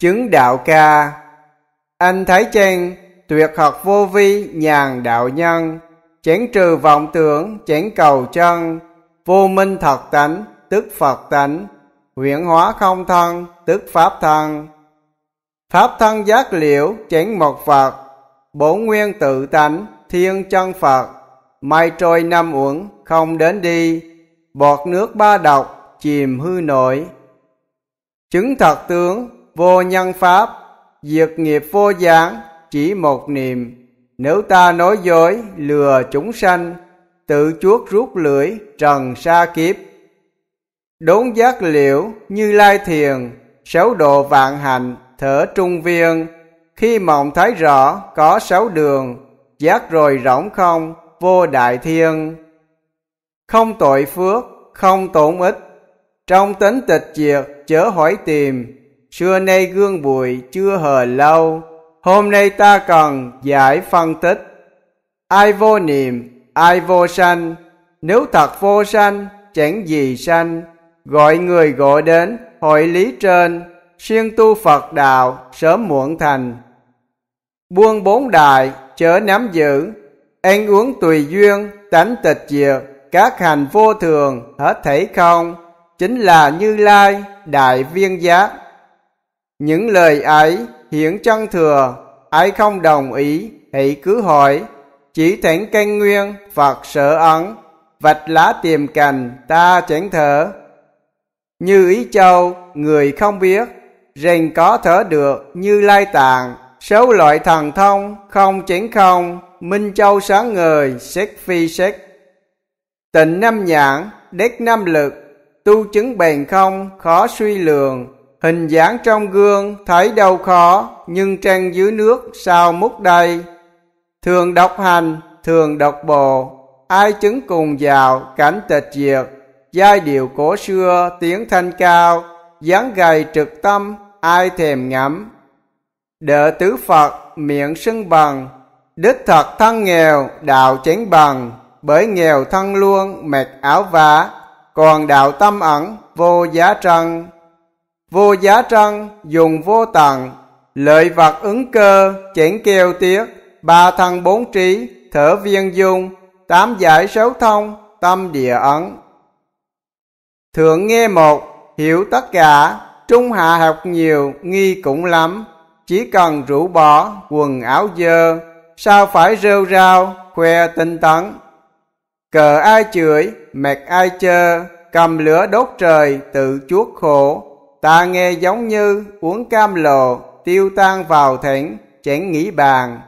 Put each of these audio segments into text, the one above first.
chứng đạo ca anh thái trên tuyệt học vô vi nhàn đạo nhân chén trừ vọng tưởng chén cầu chân vô minh thật tánh tức phật tánh huyễn hóa không thân tức pháp thân pháp thân giác liễu chén một phật bổn nguyên tự tánh thiên chân phật mai trôi năm uẩn không đến đi bọt nước ba độc chìm hư nổi chứng thật tướng vô nhân pháp, diệt nghiệp vô dạng chỉ một niệm. Nếu ta nói dối, lừa chúng sanh, tự chuốc rút lưỡi, trần sa kiếp. Đốn giác liễu như lai thiền, sáu độ vạn hạnh thở trung viên. Khi mộng thấy rõ, có sáu đường, giác rồi rỗng không, vô đại thiên. Không tội phước, không tổn ích, trong tính tịch diệt chớ hỏi tìm xưa nay gương bụi chưa hờ lâu hôm nay ta cần giải phân tích ai vô niệm ai vô sanh nếu thật vô sanh chẳng gì sanh gọi người gọi đến hội lý trên siêng tu phật đạo sớm muộn thành buông bốn đại chớ nắm giữ ăn uống tùy duyên tánh tịch diệt các hành vô thường hết thảy không chính là như lai đại viên giác những lời ấy hiển chân thừa ai không đồng ý hãy cứ hỏi chỉ thánh canh nguyên phật sở ấn vạch lá tiềm cành ta chẳng thở như ý châu người không biết rèn có thở được như lai tạng sáu loại thần thông không chánh không minh châu sáng ngời xét phi xét tịnh năm nhãn đét năm lực tu chứng bền không khó suy lường Hình dáng trong gương thấy đâu khó, nhưng trang dưới nước sao múc đây Thường độc hành, thường độc bồ, ai chứng cùng giàu cảnh tịch diệt. Giai điệu cổ xưa, tiếng thanh cao, dáng gầy trực tâm, ai thèm ngắm. Đệ tứ Phật, miệng sưng bằng, đích thật thân nghèo, đạo chánh bằng, bởi nghèo thân luôn, mệt áo vá, còn đạo tâm ẩn, vô giá trân vô giá trân dùng vô tận lợi vật ứng cơ chỉnh kêu tiết ba thân bốn trí thở viên dung tám giải sáu thông tâm địa ấn thượng nghe một hiểu tất cả trung hạ học nhiều nghi cũng lắm chỉ cần rũ bỏ quần áo dơ sao phải rêu rao khoe tinh tấn cờ ai chửi mệt ai chơ cầm lửa đốt trời tự chuốc khổ ta nghe giống như uống cam lồ tiêu tan vào thỉnh chẳng nghĩ bàn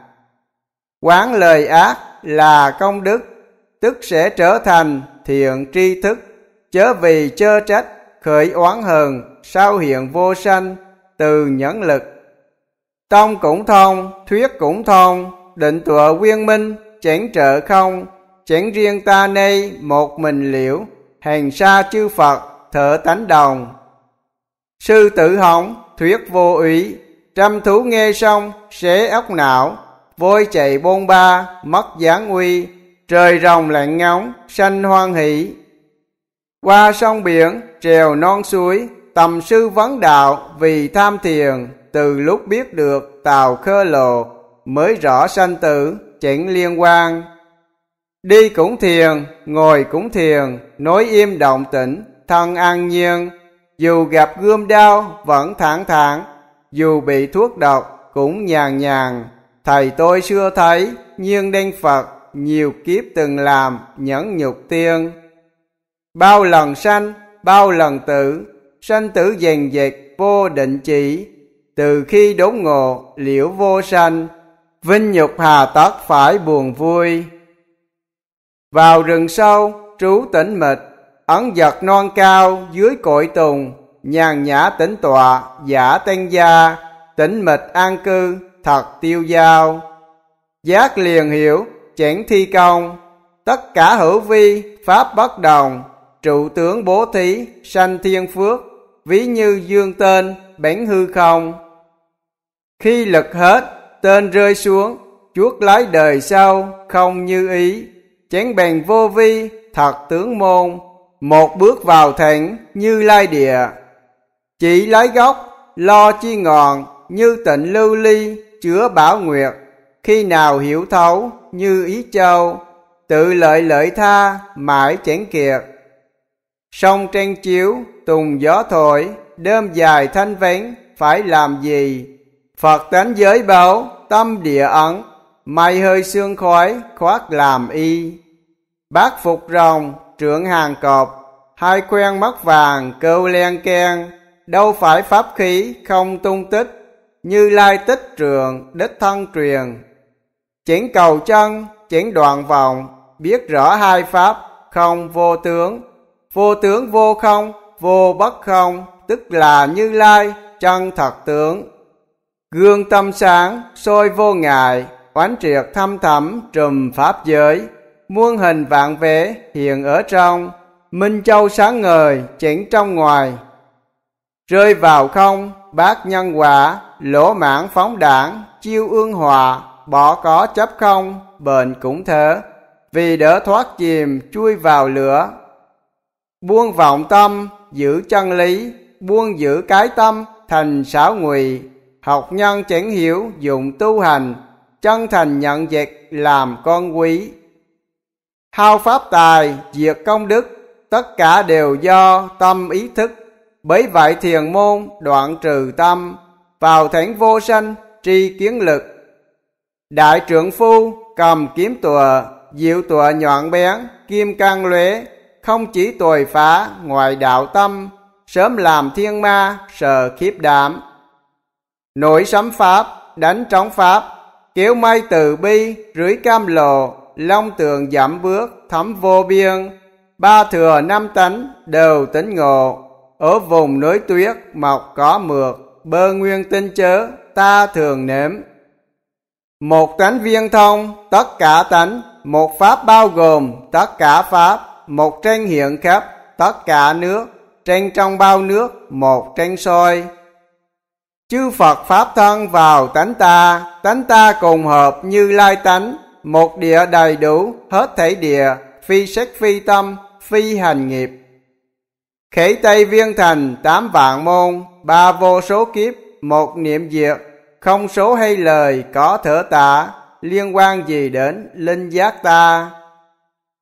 quán lời ác là công đức tức sẽ trở thành thiện tri thức chớ vì chơ trách khởi oán hờn sao hiện vô sanh từ nhẫn lực tông cũng thông thuyết cũng thông định tựa quyên minh chẳng trợ không chẳng riêng ta nay một mình liễu hành xa chư phật thở tánh đồng sư tử hỏng thuyết vô úy trăm thú nghe xong xé óc não voi chạy bôn ba mất dáng uy trời rồng lạnh ngóng sanh hoan hỷ qua sông biển trèo non suối tầm sư vấn đạo vì tham thiền từ lúc biết được tàu khơ lộ mới rõ sanh tử chẳng liên quan đi cũng thiền ngồi cũng thiền nói im động tĩnh thân an nhiên dù gặp gươm đao vẫn thẳng thẳng, dù bị thuốc độc cũng nhàn nhàn. Thầy tôi chưa thấy, nhưng đen Phật nhiều kiếp từng làm nhẫn nhục tiên. Bao lần sanh, bao lần tử, sanh tử dèn dệt vô định chỉ, từ khi đốn ngộ liễu vô sanh, vinh nhục hà tất phải buồn vui. Vào rừng sâu, trú tĩnh mịch, ẩn giật non cao dưới cội tùng nhàn nhã tĩnh tọa giả tên gia tĩnh mịch an cư thật tiêu dao giác liền hiểu chẳng thi công tất cả hữu vi pháp bất đồng trụ tướng bố thí sanh thiên phước ví như dương tên bén hư không khi lực hết tên rơi xuống chuốt lái đời sau không như ý chén bèn vô vi thật tướng môn một bước vào thịnh như lai địa chỉ lấy gốc lo chi ngọn như tịnh lưu ly chứa bảo nguyệt khi nào hiểu thấu như ý châu tự lợi lợi tha mãi chén kiệt sông tranh chiếu tùng gió thổi đêm dài thanh vén phải làm gì phật tánh giới bảo tâm địa ẩn mây hơi xương khói khoác làm y Bác phục rồng, trưởng hàng cọp, hai quen mắt vàng kêu len ken, đâu phải pháp khí không tung tích, như lai tích trường, đích thân truyền. Chỉnh cầu chân, chỉnh đoạn vòng, biết rõ hai pháp, không vô tướng, vô tướng vô không, vô bất không, tức là như lai, chân thật tướng. Gương tâm sáng, soi vô ngại, oán triệt thâm thẳm trùm pháp giới muôn hình vạn vẻ hiện ở trong minh châu sáng ngời chỉnh trong ngoài rơi vào không bát nhân quả lỗ mãn phóng đảng chiêu ương hòa bỏ có chấp không bền cũng thế vì đỡ thoát chìm chui vào lửa buông vọng tâm giữ chân lý buông giữ cái tâm thành xảo ngụy học nhân chẳng hiểu dụng tu hành chân thành nhận dịch làm con quý hao pháp tài diệt công đức tất cả đều do tâm ý thức bởi vậy thiền môn đoạn trừ tâm vào thánh vô sanh tri kiến lực đại trưởng phu cầm kiếm tùa diệu tùa nhọn bén kim can lưới không chỉ tồi phá ngoài đạo tâm sớm làm thiên ma sờ khiếp đảm nổi sấm pháp đánh trống pháp kéo may từ bi rưới cam lộ long tường giảm bước, thấm vô biên, ba thừa năm tánh đều tính ngộ, ở vùng núi tuyết mọc có mượt, bơ nguyên tinh chớ, ta thường nếm. Một tánh viên thông, tất cả tánh, một pháp bao gồm tất cả pháp, một tranh hiện khắp, tất cả nước, tranh trong bao nước, một tranh soi. Chư Phật Pháp thân vào tánh ta, tánh ta cùng hợp như lai tánh, một địa đầy đủ, hết thể địa, phi sắc phi tâm, phi hành nghiệp. Khể Tây Viên Thành, tám vạn môn, ba vô số kiếp, một niệm diệt, không số hay lời, có thở tạ, liên quan gì đến linh giác ta.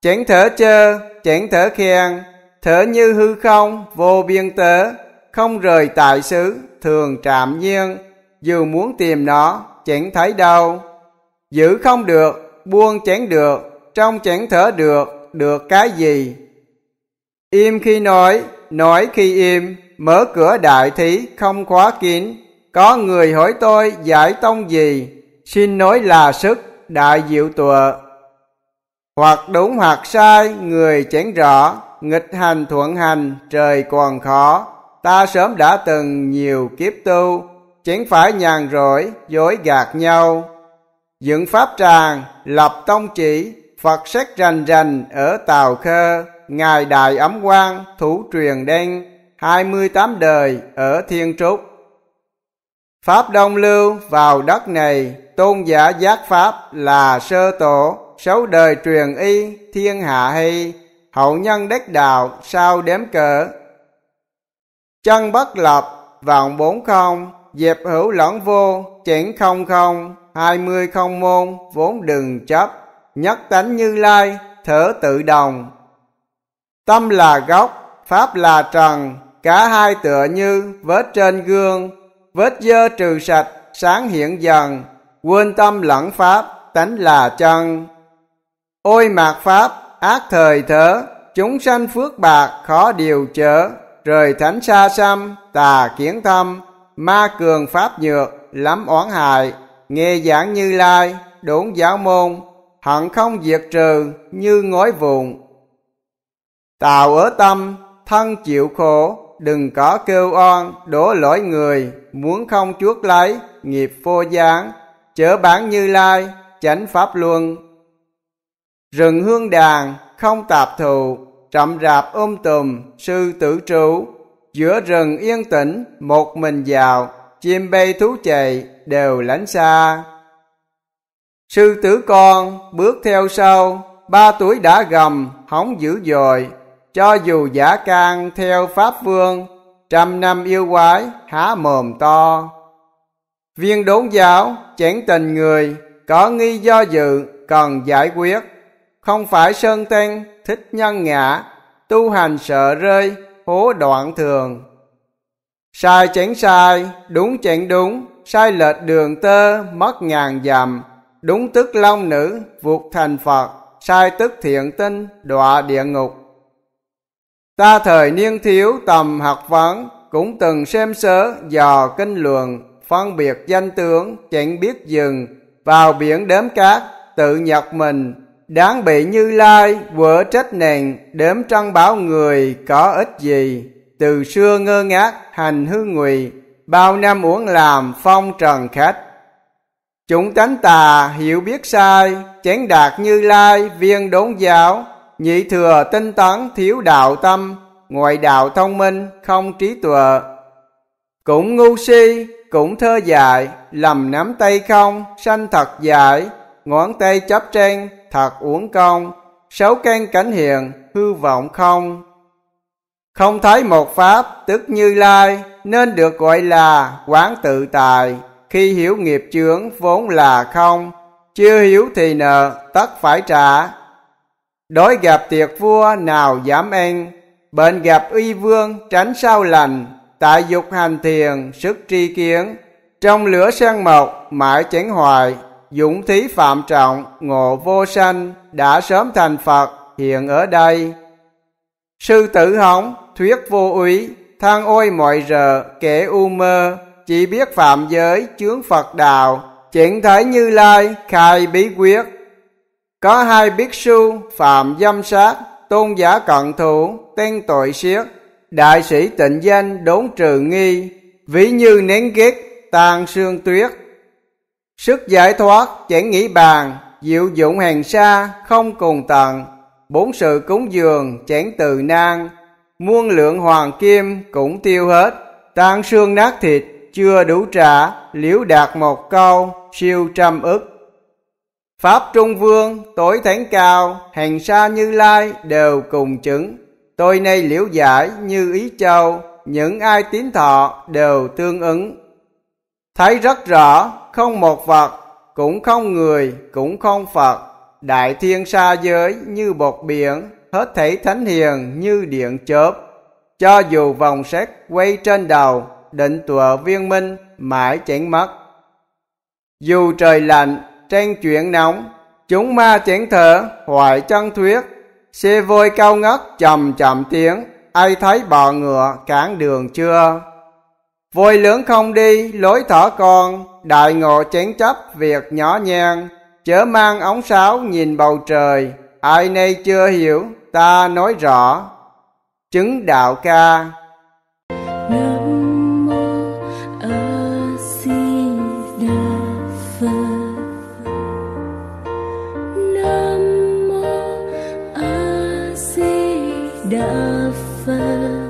Chẳng thở chơ, chẳng thở khen, thở như hư không, vô biên tớ, không rời tại xứ, thường trạm nhiên, dù muốn tìm nó, chẳng thấy đâu. Giữ không được, buông chén được, trong chén thở được, được cái gì? Im khi nói, nói khi im, mở cửa đại thí không khóa kín. Có người hỏi tôi giải tông gì, xin nói là sức, đại diệu tuệ Hoặc đúng hoặc sai, người chén rõ, nghịch hành thuận hành, trời còn khó. Ta sớm đã từng nhiều kiếp tu, chén phải nhàn rỗi, dối gạt nhau dựng pháp tràng lập tông chỉ phật xét rành rành ở tàu khơ ngài đại ấm quan thủ truyền đen hai mươi tám đời ở thiên trúc pháp đông lưu vào đất này tôn giả giác pháp là sơ tổ sáu đời truyền y thiên hạ hy hậu nhân đắc đạo sao đếm cỡ chân bất lập vọng bốn không dẹp hữu lẫn vô chuyển không không hai mươi không môn vốn đừng chấp nhất tánh như lai thở tự đồng tâm là gốc pháp là trần cả hai tựa như vết trên gương vết dơ trừ sạch sáng hiện dần quên tâm lẫn pháp tánh là chân ôi mạt pháp ác thời thở chúng sanh phước bạc khó điều chở rời thánh xa xăm tà kiến thâm ma cường pháp nhược lắm oán hại nghe giảng như lai đốn giáo môn hận không diệt trừ như ngói vụn tạo ở tâm thân chịu khổ đừng có kêu oan đổ lỗi người muốn không chuốc lấy nghiệp vô gián chớ bán như lai chánh pháp luân rừng hương đàn không tạp thù trậm rạp ôm tùm sư tử trụ giữa rừng yên tĩnh một mình vào chim bay thú chạy đều lánh xa sư tử con bước theo sau ba tuổi đã gầm hóng dữ dội cho dù giả can theo pháp vương trăm năm yêu quái há mồm to viên đốn giáo chén tình người có nghi do dự cần giải quyết không phải sơn tên thích nhân ngã tu hành sợ rơi hố đoạn thường sai chén sai đúng chén đúng sai lệch đường tơ mất ngàn dặm đúng tức long nữ vụt thành phật sai tức thiện tinh đọa địa ngục ta thời niên thiếu tầm học vấn cũng từng xem sớ dò kinh luận phân biệt danh tướng chẳng biết dừng vào biển đếm cát tự nhật mình đáng bị như lai vỡ trách nền đếm trăng báo người có ích gì từ xưa ngơ ngác hành hư ngụy bao năm uống làm phong trần khách chúng tánh tà hiểu biết sai chén đạt như lai viên đốn giáo nhị thừa tinh tấn thiếu đạo tâm ngoại đạo thông minh không trí tuệ cũng ngu si cũng thơ dại lầm nắm tay không sanh thật dại ngón tay chấp trên thật uống công xấu can cảnh hiền hư vọng không không thấy một pháp tức như lai nên được gọi là quán tự tài khi hiểu nghiệp chướng vốn là không chưa hiểu thì nợ tất phải trả đối gặp tiệc vua nào dám ăn bệnh gặp uy vương tránh sao lành tại dục hành thiền sức tri kiến trong lửa sang mộc mãi chén hoài dũng thí phạm trọng ngộ vô sanh đã sớm thành phật hiện ở đây sư tử hống thuyết vô úy, than ôi mọi giờ, kẻ u mơ, chỉ biết phạm giới, chướng Phật đạo, chuyện thấy Như Lai, khai bí quyết. Có hai biết sư phạm dâm sát, tôn giả cận thủ, tên tội siết, đại sĩ tịnh danh đốn trừ nghi, ví như nén ghét, tan sương tuyết. Sức giải thoát, chẳng nghĩ bàn, diệu dụng hàng xa, không cùng tận, bốn sự cúng dường, chẳng từ nan, muôn lượng hoàng kim cũng tiêu hết, tan xương nát thịt, chưa đủ trả, liễu đạt một câu, siêu trăm ức. Pháp Trung Vương, tối thánh cao, hành sa như lai đều cùng chứng. Tôi nay liễu giải như ý châu, những ai tín thọ đều tương ứng. Thấy rất rõ, không một vật, cũng không người, cũng không Phật, đại thiên sa giới như bột biển, hết thảy thánh hiền như điện chớp cho dù vòng xét quay trên đầu định tùa viên minh mãi chẳng mất dù trời lạnh tranh chuyện nóng chúng ma chẳng thở hoại chân thuyết xe vôi cao ngất chậm chậm tiếng ai thấy bò ngựa cản đường chưa vôi lưỡng không đi lối thở con đại ngộ chén chấp việc nhỏ nhen chớ mang ống sáo nhìn bầu trời ai nay chưa hiểu ta nói rõ chứng đạo ca Phật